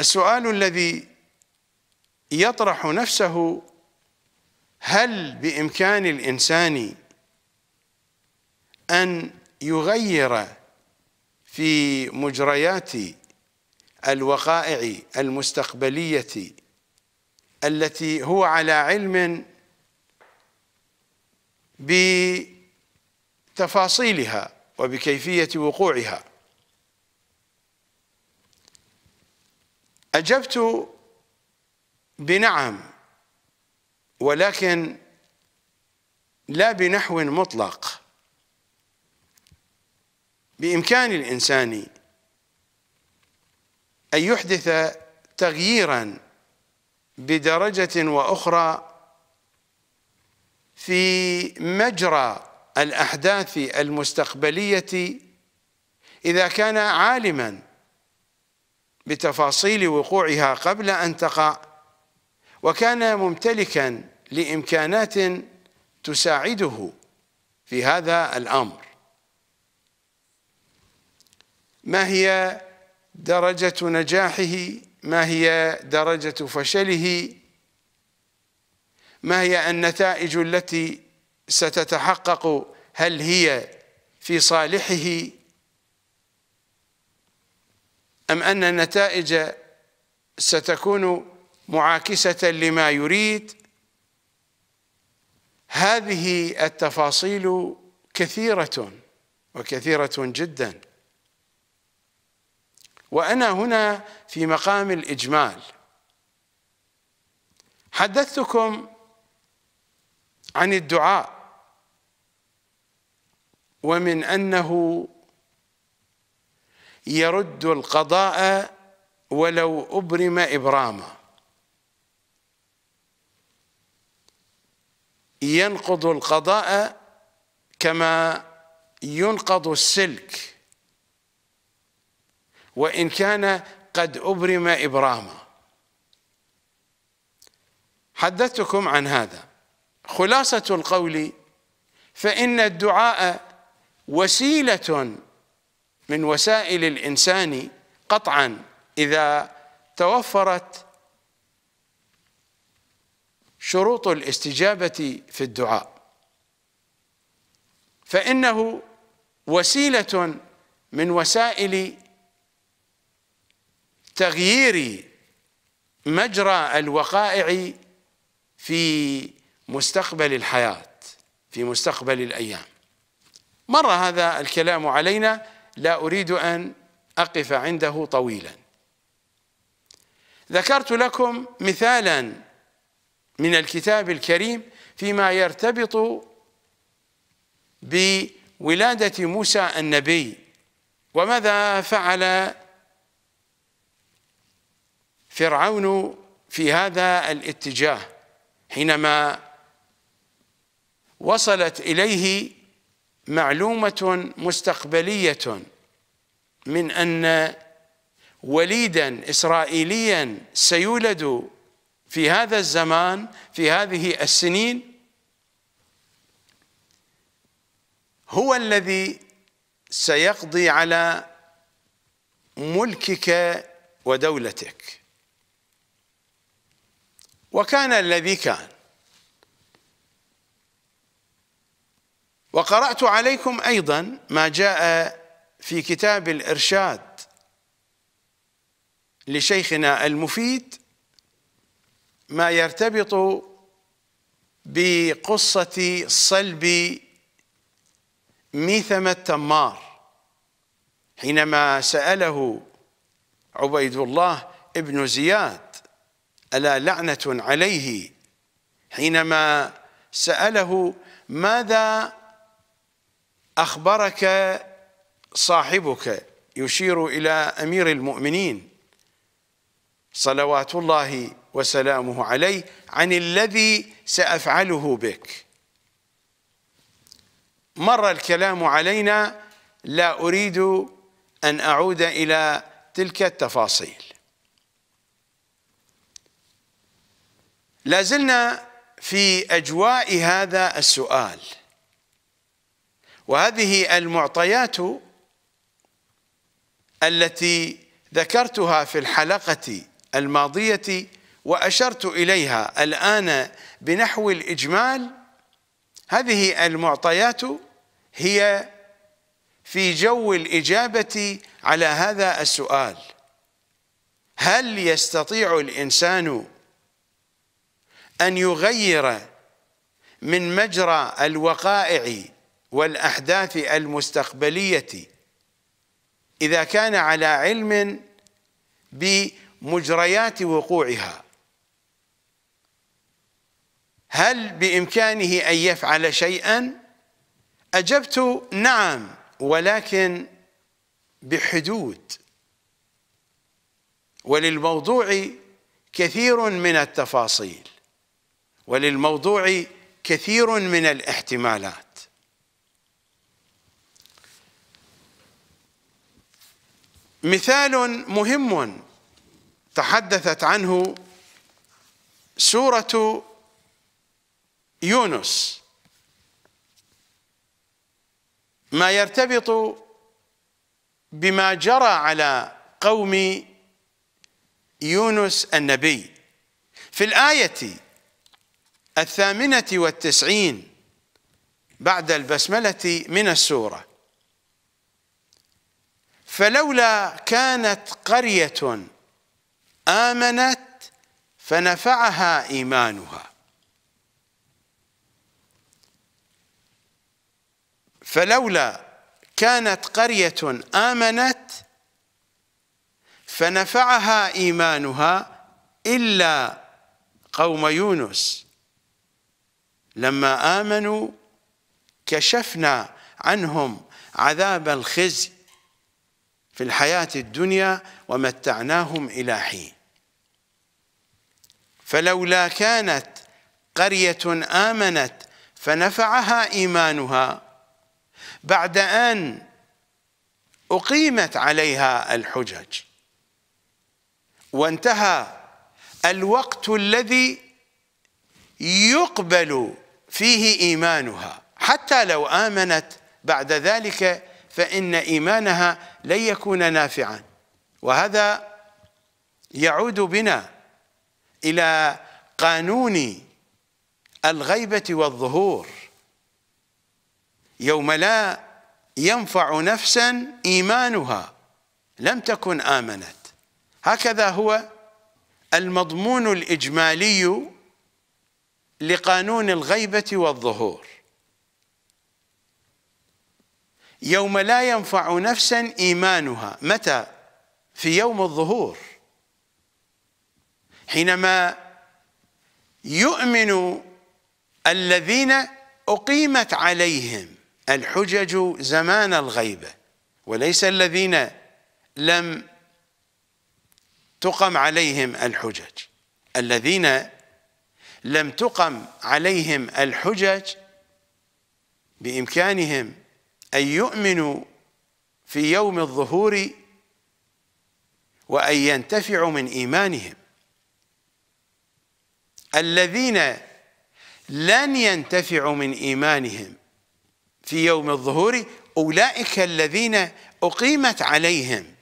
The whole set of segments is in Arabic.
السؤال الذي يطرح نفسه هل بإمكان الإنسان أن يغير في مجريات الوقائع المستقبلية التي هو على علم بتفاصيلها وبكيفية وقوعها أجبت بنعم ولكن لا بنحو مطلق بإمكان الإنسان أن يحدث تغييرا بدرجة وأخرى في مجرى الأحداث المستقبلية إذا كان عالماً بتفاصيل وقوعها قبل أن تقع وكان ممتلكا لإمكانات تساعده في هذا الأمر ما هي درجة نجاحه ما هي درجة فشله ما هي النتائج التي ستتحقق هل هي في صالحه أم أن النتائج ستكون معاكسة لما يريد هذه التفاصيل كثيرة وكثيرة جدا وأنا هنا في مقام الإجمال حدثتكم عن الدعاء ومن أنه يرد القضاء ولو أبرم إبراما ينقض القضاء كما ينقض السلك وإن كان قد أبرم إبراما حدثتكم عن هذا خلاصة القول فإن الدعاء وسيلة من وسائل الإنسان قطعا إذا توفرت شروط الاستجابة في الدعاء فإنه وسيلة من وسائل تغيير مجرى الوقائع في مستقبل الحياة في مستقبل الأيام مر هذا الكلام علينا لا أريد أن أقف عنده طويلا ذكرت لكم مثالا من الكتاب الكريم فيما يرتبط بولادة موسى النبي وماذا فعل فرعون في هذا الاتجاه حينما وصلت إليه معلومة مستقبلية من أن وليدا إسرائيليا سيولد في هذا الزمان في هذه السنين هو الذي سيقضي على ملكك ودولتك وكان الذي كان وقرأت عليكم أيضا ما جاء في كتاب الإرشاد لشيخنا المفيد ما يرتبط بقصة صلب ميثم التمار حينما سأله عبيد الله ابن زياد ألا لعنة عليه حينما سأله ماذا أخبرك صاحبك يشير إلى أمير المؤمنين صلوات الله وسلامه عليه عن الذي سأفعله بك مر الكلام علينا لا أريد أن أعود إلى تلك التفاصيل لازلنا في أجواء هذا السؤال وهذه المعطيات التي ذكرتها في الحلقة الماضية وأشرت إليها الآن بنحو الإجمال هذه المعطيات هي في جو الإجابة على هذا السؤال هل يستطيع الإنسان أن يغير من مجرى الوقائع والأحداث المستقبلية إذا كان على علم بمجريات وقوعها هل بإمكانه أن يفعل شيئا؟ أجبت نعم ولكن بحدود وللموضوع كثير من التفاصيل وللموضوع كثير من الاحتمالات مثال مهم تحدثت عنه سورة يونس ما يرتبط بما جرى على قوم يونس النبي في الآية الثامنة والتسعين بعد البسملة من السورة فلولا كانت قرية آمنت فنفعها إيمانها فلولا كانت قرية آمنت فنفعها إيمانها إلا قوم يونس لما آمنوا كشفنا عنهم عذاب الخزي في الحياة الدنيا ومتعناهم إلى حين فلولا كانت قرية آمنت فنفعها إيمانها بعد أن أقيمت عليها الحجج وانتهى الوقت الذي يقبل فيه إيمانها حتى لو آمنت بعد ذلك فإن إيمانها لن يكون نافعا وهذا يعود بنا إلى قانون الغيبة والظهور يوم لا ينفع نفسا إيمانها لم تكن آمنت هكذا هو المضمون الإجمالي لقانون الغيبة والظهور يوم لا ينفع نفسا إيمانها متى في يوم الظهور حينما يؤمن الذين أقيمت عليهم الحجج زمان الغيبة وليس الذين لم تقم عليهم الحجج الذين لم تقم عليهم الحجج بإمكانهم أن يؤمنوا في يوم الظهور وأن ينتفعوا من إيمانهم الذين لن ينتفعوا من إيمانهم في يوم الظهور أولئك الذين أقيمت عليهم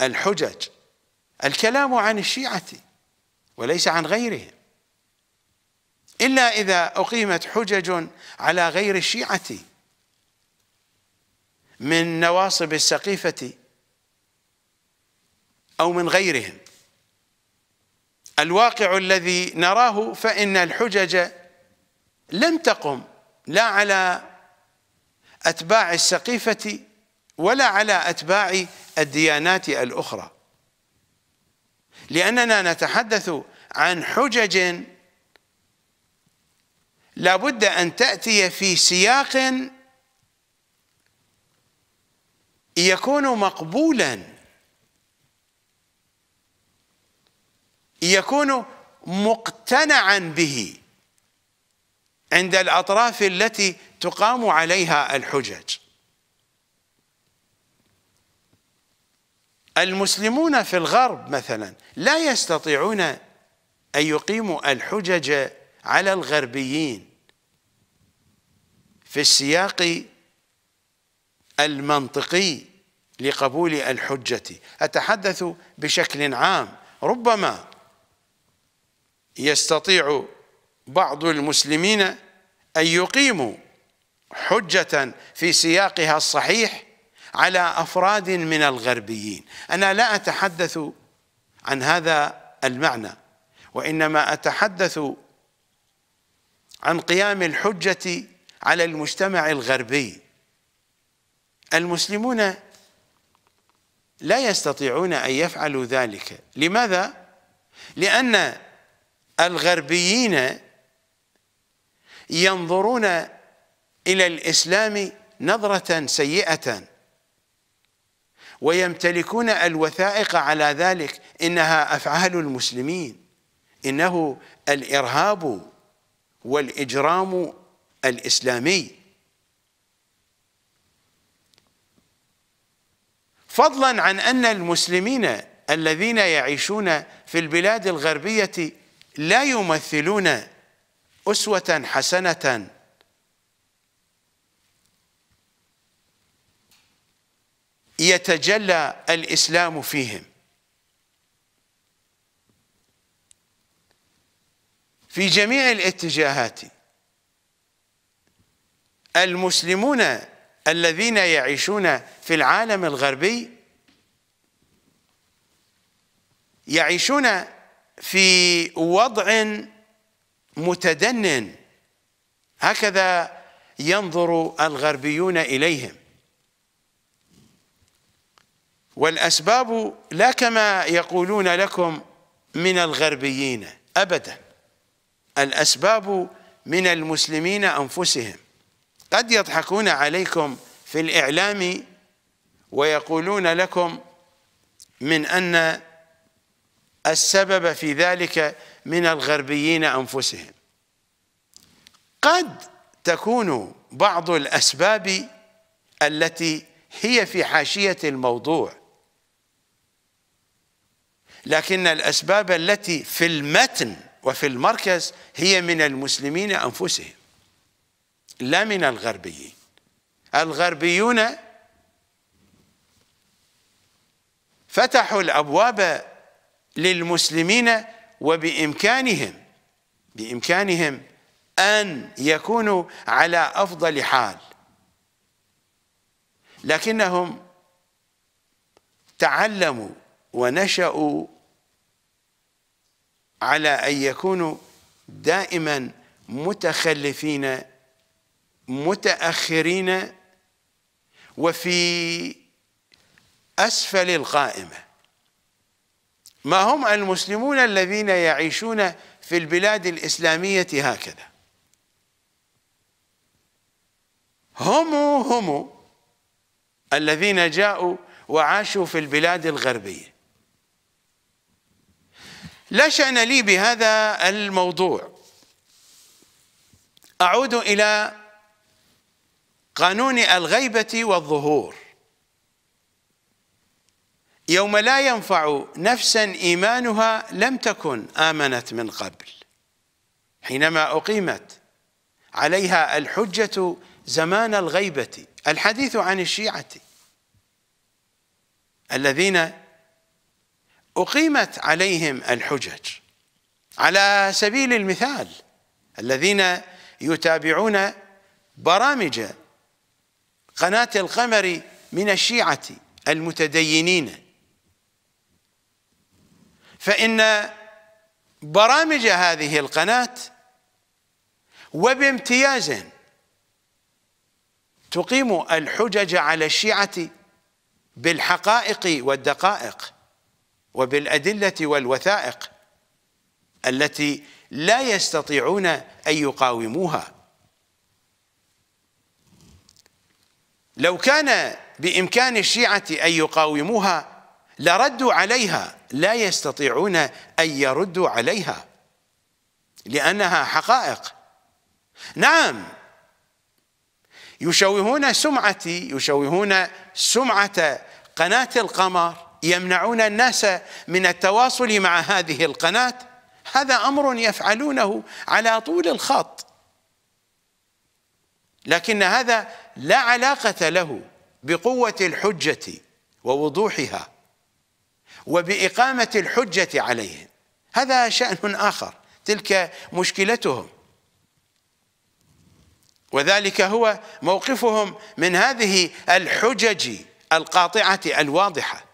الحجج الكلام عن الشيعة وليس عن غيرهم إلا إذا أقيمت حجج على غير الشيعة من نواصب السقيفة أو من غيرهم الواقع الذي نراه فإن الحجج لم تقم لا على أتباع السقيفة ولا على أتباع الديانات الأخرى لأننا نتحدث عن حجج لا بد أن تأتي في سياق يكون مقبولا يكون مقتنعا به عند الأطراف التي تقام عليها الحجج المسلمون في الغرب مثلا لا يستطيعون أن يقيموا الحجج على الغربيين في السياق المنطقي لقبول الحجة أتحدث بشكل عام ربما يستطيع بعض المسلمين أن يقيموا حجة في سياقها الصحيح على أفراد من الغربيين أنا لا أتحدث عن هذا المعنى وإنما أتحدث عن قيام الحجة على المجتمع الغربي المسلمون لا يستطيعون أن يفعلوا ذلك لماذا؟ لأن الغربيين ينظرون إلى الإسلام نظرة سيئة ويمتلكون الوثائق على ذلك إنها أفعال المسلمين إنه الإرهاب والإجرام الإسلامي فضلا عن أن المسلمين الذين يعيشون في البلاد الغربية لا يمثلون أسوة حسنة يتجلى الإسلام فيهم في جميع الاتجاهات المسلمون الذين يعيشون في العالم الغربي يعيشون في وضع متدنٍ هكذا ينظر الغربيون اليهم والاسباب لا كما يقولون لكم من الغربيين ابدا الاسباب من المسلمين انفسهم قد يضحكون عليكم في الإعلام ويقولون لكم من أن السبب في ذلك من الغربيين أنفسهم قد تكون بعض الأسباب التي هي في حاشية الموضوع لكن الأسباب التي في المتن وفي المركز هي من المسلمين أنفسهم لا من الغربيين الغربيون فتحوا الابواب للمسلمين وبامكانهم بامكانهم ان يكونوا على افضل حال لكنهم تعلموا ونشأوا على ان يكونوا دائما متخلفين متاخرين وفي اسفل القائمه ما هم المسلمون الذين يعيشون في البلاد الاسلاميه هكذا هم هم الذين جاءوا وعاشوا في البلاد الغربيه لا شان لي بهذا الموضوع اعود الى قانون الغيبة والظهور يوم لا ينفع نفسا إيمانها لم تكن آمنت من قبل حينما أقيمت عليها الحجة زمان الغيبة الحديث عن الشيعة الذين أقيمت عليهم الحجج على سبيل المثال الذين يتابعون برامج قناة القمر من الشيعة المتدينين فإن برامج هذه القناة وبامتياز تقيم الحجج على الشيعة بالحقائق والدقائق وبالأدلة والوثائق التي لا يستطيعون أن يقاوموها لو كان بإمكان الشيعة أن يقاوموها لردوا عليها لا يستطيعون أن يردوا عليها لأنها حقائق نعم يشوهون سمعتي يشوهون سمعة قناة القمر يمنعون الناس من التواصل مع هذه القناة هذا أمر يفعلونه على طول الخط لكن هذا لا علاقة له بقوة الحجة ووضوحها وبإقامة الحجة عليهم هذا شأن آخر تلك مشكلتهم وذلك هو موقفهم من هذه الحجج القاطعة الواضحة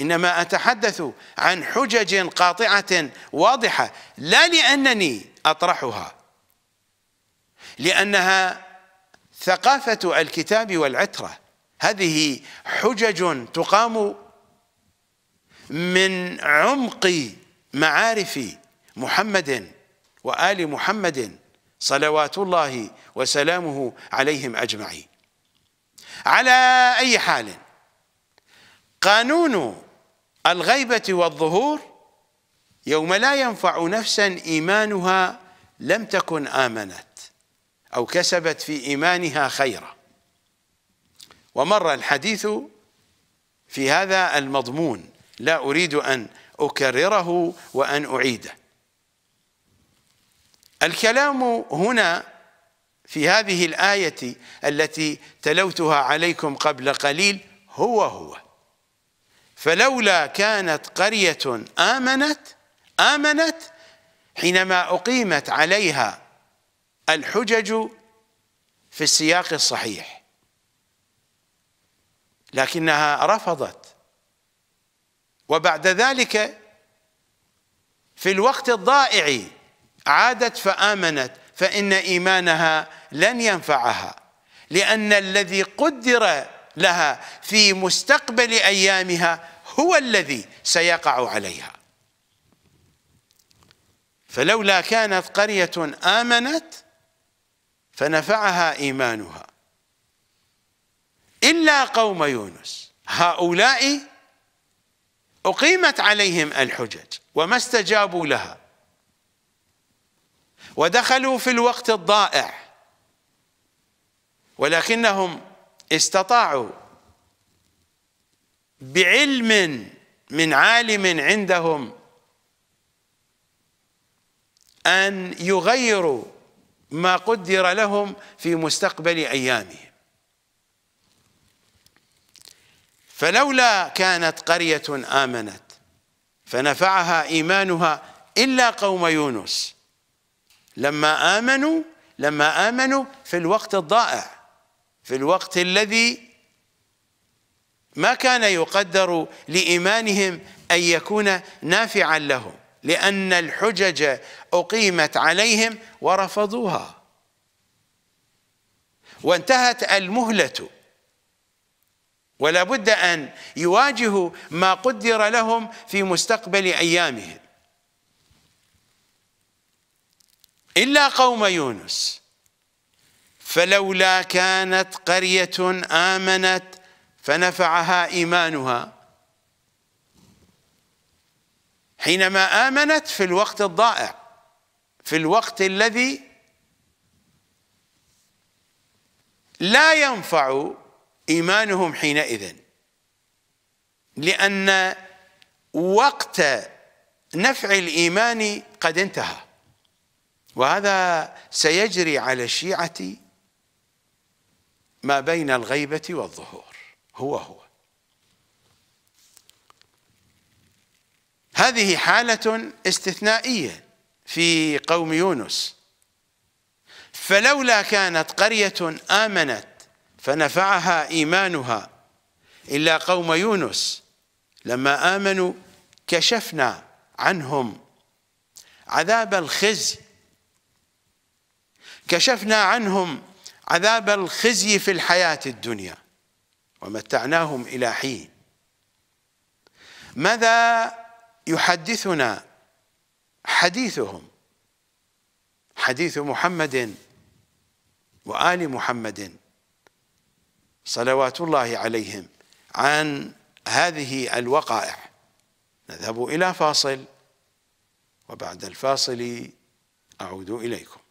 إنما أتحدث عن حجج قاطعة واضحة لا لأنني أطرحها لأنها ثقافة الكتاب والعترة هذه حجج تقام من عمق معارف محمد وآل محمد صلوات الله وسلامه عليهم أجمعين على أي حال قانون الغيبة والظهور يوم لا ينفع نفسا إيمانها لم تكن آمنت أو كسبت في إيمانها خيرا ومر الحديث في هذا المضمون لا أريد أن أكرره وأن أعيده الكلام هنا في هذه الآية التي تلوتها عليكم قبل قليل هو هو فلولا كانت قرية آمنت آمنت حينما أقيمت عليها الحجج في السياق الصحيح لكنها رفضت وبعد ذلك في الوقت الضائع عادت فآمنت فإن إيمانها لن ينفعها لأن الذي قدر لها في مستقبل أيامها هو الذي سيقع عليها فلولا كانت قرية آمنت فنفعها إيمانها إلا قوم يونس هؤلاء أقيمت عليهم الحجج وما استجابوا لها ودخلوا في الوقت الضائع ولكنهم استطاعوا بعلم من عالم عندهم أن يغيروا ما قدر لهم في مستقبل أيامهم فلولا كانت قرية آمنت فنفعها إيمانها إلا قوم يونس لما آمنوا لما آمنوا في الوقت الضائع في الوقت الذي ما كان يقدر لإيمانهم أن يكون نافعا لهم لأن الحجج أقيمت عليهم ورفضوها وانتهت المهلة ولا بد أن يواجهوا ما قدر لهم في مستقبل أيامهم إلا قوم يونس فلولا كانت قرية آمنت فنفعها إيمانها حينما آمنت في الوقت الضائع في الوقت الذي لا ينفع إيمانهم حينئذ لأن وقت نفع الإيمان قد انتهى وهذا سيجري على الشيعة ما بين الغيبة والظهور هو هو هذه حالة استثنائية في قوم يونس فلولا كانت قرية آمنت فنفعها إيمانها إلا قوم يونس لما آمنوا كشفنا عنهم عذاب الخزي كشفنا عنهم عذاب الخزي في الحياة الدنيا ومتعناهم إلى حين ماذا يحدثنا حديثهم حديث محمد وآل محمد صلوات الله عليهم عن هذه الوقائع نذهب إلى فاصل وبعد الفاصل أعود إليكم